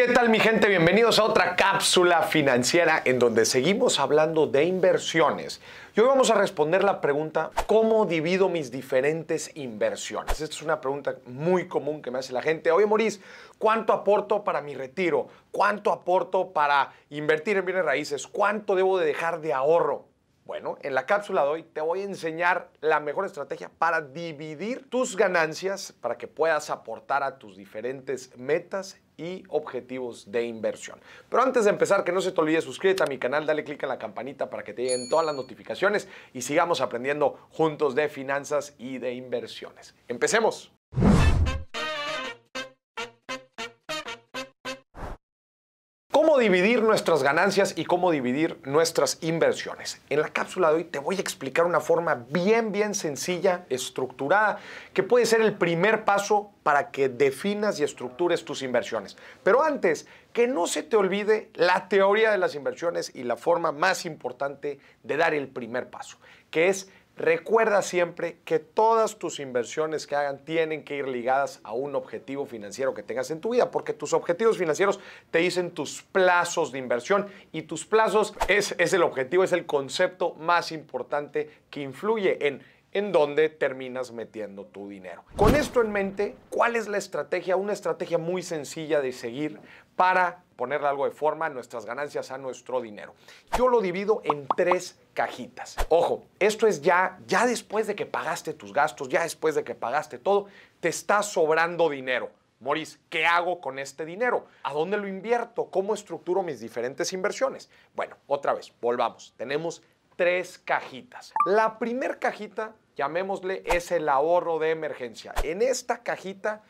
¿Qué tal mi gente? Bienvenidos a otra cápsula financiera en donde seguimos hablando de inversiones. Y hoy vamos a responder la pregunta, ¿cómo divido mis diferentes inversiones? Esta es una pregunta muy común que me hace la gente. Oye, Maurice, ¿cuánto aporto para mi retiro? ¿Cuánto aporto para invertir en bienes raíces? ¿Cuánto debo de dejar de ahorro? Bueno, en la cápsula de hoy te voy a enseñar la mejor estrategia para dividir tus ganancias para que puedas aportar a tus diferentes metas y objetivos de inversión. Pero antes de empezar, que no se te olvide, suscríbete a mi canal, dale click a la campanita para que te lleguen todas las notificaciones y sigamos aprendiendo juntos de finanzas y de inversiones. Empecemos. dividir nuestras ganancias y cómo dividir nuestras inversiones. En la cápsula de hoy te voy a explicar una forma bien, bien sencilla, estructurada, que puede ser el primer paso para que definas y estructures tus inversiones. Pero antes, que no se te olvide la teoría de las inversiones y la forma más importante de dar el primer paso, que es Recuerda siempre que todas tus inversiones que hagan tienen que ir ligadas a un objetivo financiero que tengas en tu vida, porque tus objetivos financieros te dicen tus plazos de inversión y tus plazos es, el objetivo, es el concepto más importante que influye en en dónde terminas metiendo tu dinero. Con esto en mente, ¿cuál es la estrategia? Una estrategia muy sencilla de seguir para ponerle algo de forma a nuestras ganancias, a nuestro dinero. Yo lo divido en tres cajitas. Ojo, esto es ya, ya después de que pagaste tus gastos, ya después de que pagaste todo, te está sobrando dinero. Moris, ¿qué hago con este dinero? ¿A dónde lo invierto? ¿Cómo estructuro mis diferentes inversiones? Bueno, otra vez, volvamos. Tenemos tres cajitas. La primera cajita, llamémosle, es el ahorro de emergencia. En esta cajita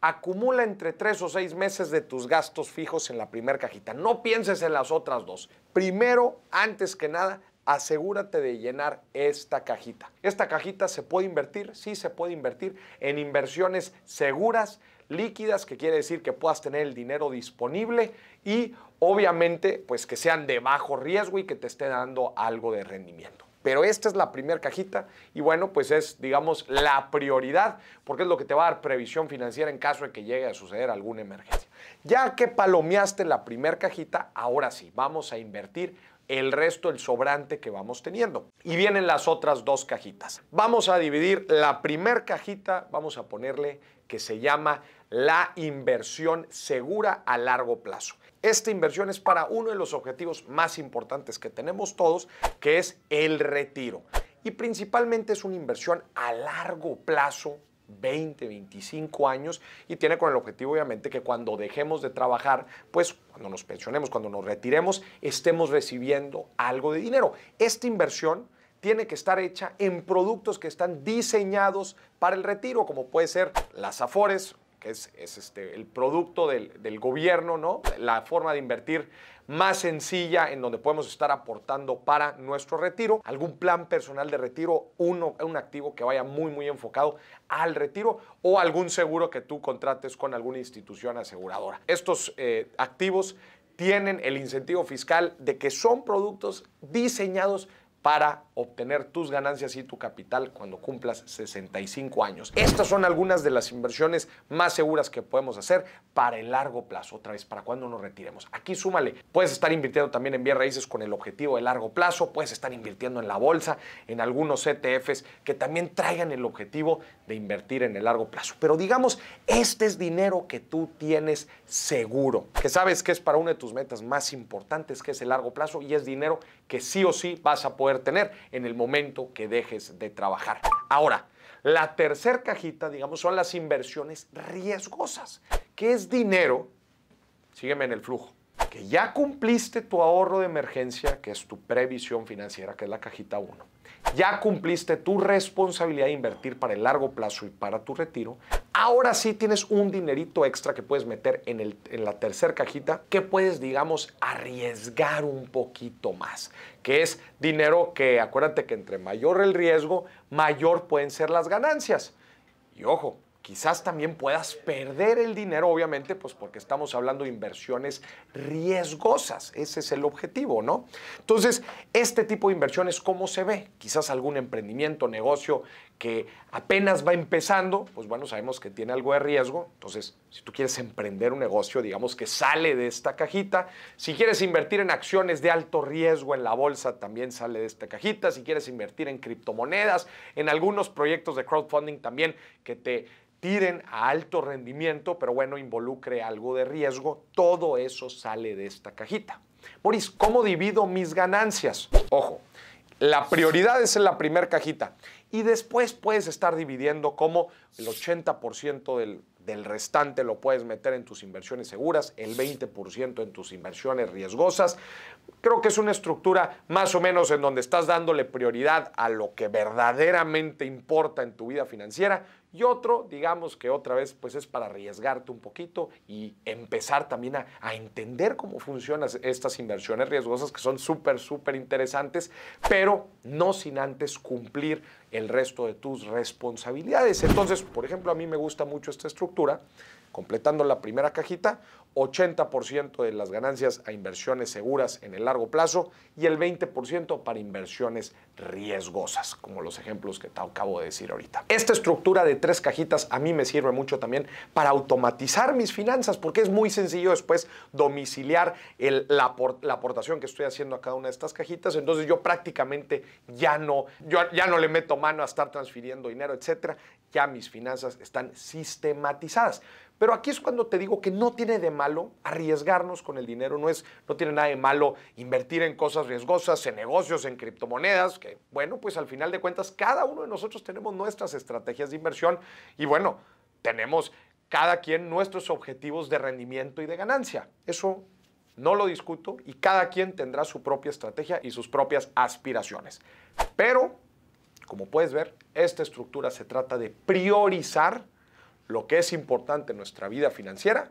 acumula entre tres o seis meses de tus gastos fijos en la primera cajita. No pienses en las otras dos. Primero, antes que nada, asegúrate de llenar esta cajita. Esta cajita se puede invertir, sí se puede invertir en inversiones seguras, líquidas, que quiere decir que puedas tener el dinero disponible y obviamente pues que sean de bajo riesgo y que te esté dando algo de rendimiento. Pero esta es la primera cajita y bueno, pues es, digamos, la prioridad porque es lo que te va a dar previsión financiera en caso de que llegue a suceder alguna emergencia. Ya que palomeaste la primera cajita, ahora sí, vamos a invertir el resto, el sobrante que vamos teniendo. Y vienen las otras dos cajitas. Vamos a dividir la primer cajita, vamos a ponerle que se llama la inversión segura a largo plazo. Esta inversión es para uno de los objetivos más importantes que tenemos todos, que es el retiro. Y principalmente es una inversión a largo plazo 20, 25 años y tiene con el objetivo obviamente que cuando dejemos de trabajar, pues cuando nos pensionemos, cuando nos retiremos, estemos recibiendo algo de dinero. Esta inversión tiene que estar hecha en productos que están diseñados para el retiro, como puede ser las afores, que es, este, el producto del, gobierno, ¿no? La forma de invertir más sencilla en donde podemos estar aportando para nuestro retiro, algún plan personal de retiro, uno, un activo que vaya muy, muy enfocado al retiro o algún seguro que tú contrates con alguna institución aseguradora. Estos eh, activos tienen el incentivo fiscal de que son productos diseñados para obtener tus ganancias y tu capital cuando cumplas 65 años. Estas son algunas de las inversiones más seguras que podemos hacer para el largo plazo, otra vez, para cuando nos retiremos. Aquí súmale, puedes estar invirtiendo también en bien raíces con el objetivo de largo plazo, puedes estar invirtiendo en la bolsa, en algunos ETFs que también traigan el objetivo de invertir en el largo plazo. Pero digamos, este es dinero que tú tienes seguro, que sabes que es para una de tus metas más importantes, que es el largo plazo, y es dinero que sí o sí vas a poder tener en el momento que dejes de trabajar. Ahora, la tercera cajita, digamos, son las inversiones riesgosas, que es dinero, sígueme en el flujo, que ya cumpliste tu ahorro de emergencia, que es tu previsión financiera, que es la cajita 1. Ya cumpliste tu responsabilidad de invertir para el largo plazo y para tu retiro, ahora sí tienes un dinerito extra que puedes meter en, en la tercera cajita que puedes, digamos, arriesgar un poquito más, que es dinero que acuérdate que entre mayor el riesgo, mayor pueden ser las ganancias. Y ojo, quizás también puedas perder el dinero, obviamente, pues porque estamos hablando de inversiones riesgosas. Ese es el objetivo, ¿no? Entonces, este tipo de inversiones, ¿cómo se ve? Quizás algún emprendimiento, negocio que apenas va empezando, pues bueno, sabemos que tiene algo de riesgo, entonces si tú quieres emprender un negocio, digamos que sale de esta cajita. Si quieres invertir en acciones de alto riesgo en la bolsa, también sale de esta cajita. Si quieres invertir en criptomonedas, en algunos proyectos de crowdfunding también que te tiren a alto rendimiento, pero bueno, involucre algo de riesgo, todo eso sale de esta cajita. Boris, ¿cómo divido mis ganancias? Ojo, la prioridad es en la primera cajita y después puedes estar dividiendo como el 80% del del restante lo puedes meter en tus inversiones seguras, el 20% en tus inversiones riesgosas. Creo que es una estructura más o menos en donde estás dándole prioridad a lo que verdaderamente importa en tu vida financiera y otro, digamos que otra vez, pues es para arriesgarte un poquito y empezar también a, a entender cómo funcionan estas inversiones riesgosas que son súper, súper interesantes, pero no sin antes cumplir el resto de tus responsabilidades. Entonces, por ejemplo, a mí me gusta mucho esta estructura completando la primera cajita, 80% de las ganancias a inversiones seguras en el largo plazo y el 20% para inversiones riesgosas, como los ejemplos que te acabo de decir ahorita. Esta estructura de tres cajitas a mí me sirve mucho también para automatizar mis finanzas, porque es muy sencillo después domiciliar la, aportación que estoy haciendo a cada una de estas cajitas. Entonces yo prácticamente ya no, yo ya no le meto mano a estar transfiriendo dinero, etcétera ya mis finanzas están sistematizadas. Pero aquí es cuando te digo que no tiene de malo arriesgarnos con el dinero, no, no tiene nada de malo invertir en cosas riesgosas, en negocios, en criptomonedas, que bueno, pues al final de cuentas cada uno de nosotros tenemos nuestras estrategias de inversión y bueno, tenemos cada quien nuestros objetivos de rendimiento y de ganancia. Eso no lo discuto y cada quien tendrá su propia estrategia y sus propias aspiraciones. Pero como puedes ver, esta estructura se trata de priorizar lo que es importante en nuestra vida financiera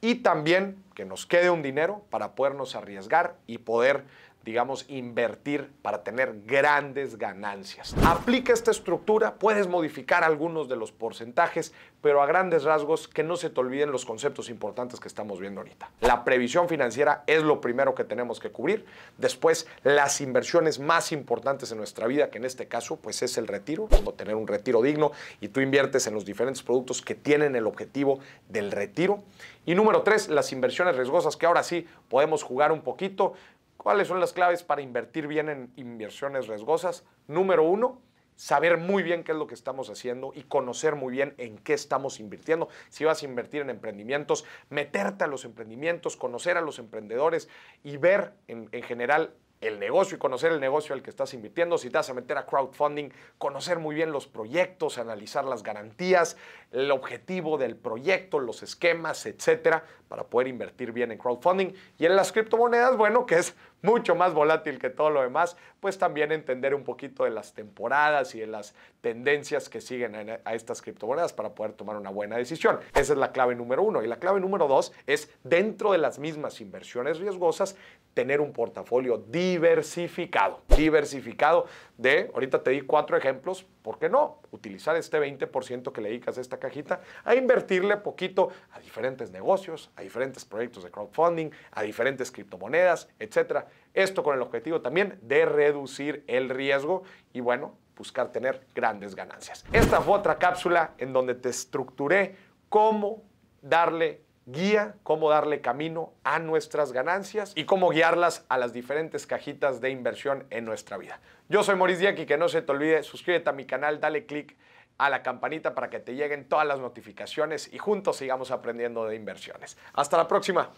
y también que nos quede un dinero para podernos arriesgar y poder digamos, invertir para tener grandes ganancias. Aplica esta estructura, puedes modificar algunos de los porcentajes, pero a grandes rasgos que no se te olviden los conceptos importantes que estamos viendo ahorita. La previsión financiera es lo primero que tenemos que cubrir, después las inversiones más importantes en nuestra vida, que en este caso pues es el retiro, como tener un retiro digno y tú inviertes en los diferentes productos que tienen el objetivo del retiro. Y número tres, las inversiones riesgosas, que ahora sí podemos jugar un poquito, ¿Cuáles son las claves para invertir bien en inversiones riesgosas? Número uno, saber muy bien qué es lo que estamos haciendo y conocer muy bien en qué estamos invirtiendo. Si vas a invertir en emprendimientos, meterte a los emprendimientos, conocer a los emprendedores y ver en, general el negocio y conocer el negocio al que estás invirtiendo. Si te vas a meter a crowdfunding, conocer muy bien los proyectos, analizar las garantías, el objetivo del proyecto, los esquemas, etcétera para poder invertir bien en crowdfunding. Y en las criptomonedas, bueno, que es mucho más volátil que todo lo demás, pues también entender un poquito de las temporadas y de las tendencias que siguen a estas criptomonedas para poder tomar una buena decisión. Esa es la clave número uno. Y la clave número dos es, dentro de las mismas inversiones riesgosas, tener un portafolio diversificado. Diversificado de, ahorita te di cuatro ejemplos, ¿Por qué no? Utilizar este 20% que le dedicas a esta cajita a invertirle poquito a diferentes negocios, a diferentes proyectos de crowdfunding, a diferentes criptomonedas, etcétera? Esto con el objetivo también de reducir el riesgo y bueno, buscar tener grandes ganancias. Esta fue otra cápsula en donde te estructuré cómo darle guía, cómo darle camino a nuestras ganancias y cómo guiarlas a las diferentes cajitas de inversión en nuestra vida. Yo soy Maurice Díaz y que no se te olvide, suscríbete a mi canal, dale click a la campanita para que te lleguen todas las notificaciones y juntos sigamos aprendiendo de inversiones. Hasta la próxima.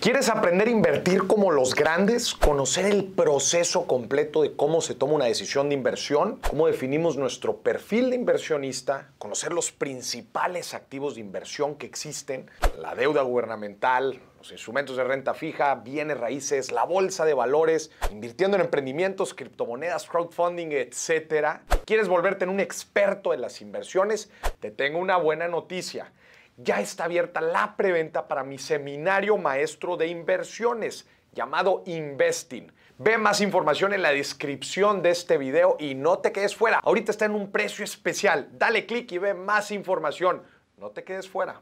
¿Quieres aprender a invertir como los grandes? ¿Conocer el proceso completo de cómo se toma una decisión de inversión? ¿Cómo definimos nuestro perfil de inversionista? ¿Conocer los principales activos de inversión que existen? La deuda gubernamental, los instrumentos de renta fija, bienes raíces, la bolsa de valores, invirtiendo en emprendimientos, criptomonedas, crowdfunding, etc. ¿Quieres volverte en un experto en las inversiones? Te tengo una buena noticia ya está abierta la preventa para mi seminario maestro de inversiones llamado Investing. Ve más información en la descripción de este video y no te quedes fuera. Ahorita está en un precio especial. Dale clic y ve más información. No te quedes fuera.